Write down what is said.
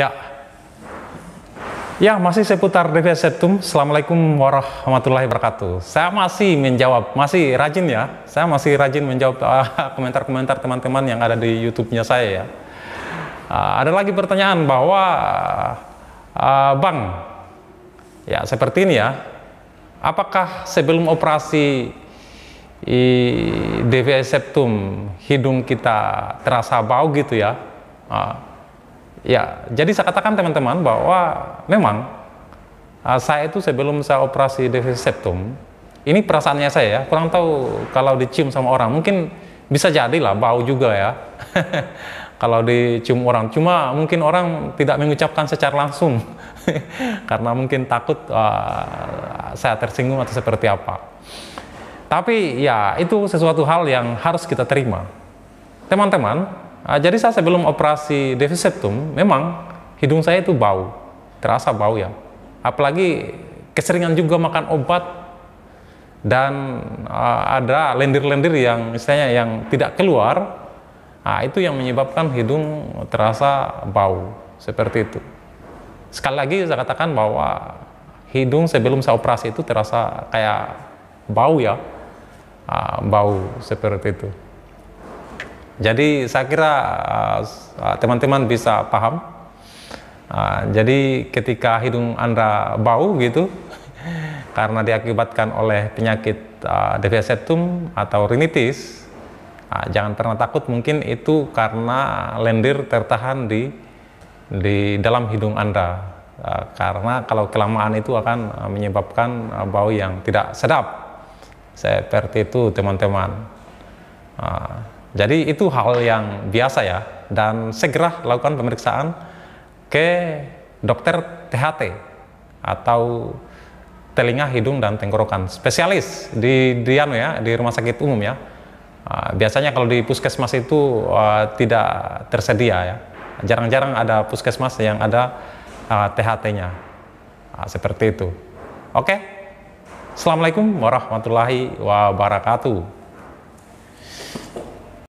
Ya. Ya, masih seputar Devia Septum. Assalamualaikum warahmatullahi wabarakatuh. Saya masih menjawab, masih rajin ya. Saya masih rajin menjawab ah, komentar-komentar uh, teman-teman yang ada di YouTube-nya saya ya. Uh, ada lagi pertanyaan bahwa uh, Bang, ya seperti ini ya. Apakah sebelum operasi DVS septum hidung kita terasa bau gitu ya? Uh, Ya, jadi saya katakan teman-teman bahwa memang uh, saya itu sebelum saya operasi defisit septum, ini perasaannya saya ya, kurang tahu kalau dicium sama orang, mungkin bisa jadilah bau juga ya. kalau dicium orang, cuma mungkin orang tidak mengucapkan secara langsung karena mungkin takut uh, saya tersinggung atau seperti apa. Tapi ya itu sesuatu hal yang harus kita terima. Teman-teman, Nah, jadi saya sebelum operasi defisitum, memang hidung saya itu bau, terasa bau ya. Apalagi keseringan juga makan obat dan uh, ada lendir-lendir yang misalnya yang tidak keluar, nah, itu yang menyebabkan hidung terasa bau seperti itu. Sekali lagi saya katakan bahwa hidung sebelum saya operasi itu terasa kayak bau ya, uh, bau seperti itu. Jadi saya kira eh, eh, teman-teman uh, bisa paham. Uh, jadi ketika hidung Anda bau gitu karena diakibatkan oleh penyakit uh, deviasetum atau rinitis, uh, jangan pernah takut mungkin itu karena lendir tertahan di di dalam hidung Anda. Uh, karena kalau kelamaan itu akan menyebabkan uh, bau yang tidak sedap. Seperti itu teman-teman. Jadi itu hal yang biasa ya dan segera lakukan pemeriksaan ke dokter THT atau telinga, hidung dan tenggorokan spesialis di diano ya di rumah sakit umum ya. Ah, biasanya kalau di puskesmas itu uh, tidak tersedia ya. Jarang-jarang ada puskesmas yang ada uh, ah, THT-nya. Uh, seperti itu. Oke. Okay? Assalamualaikum warahmatullahi wabarakatuh.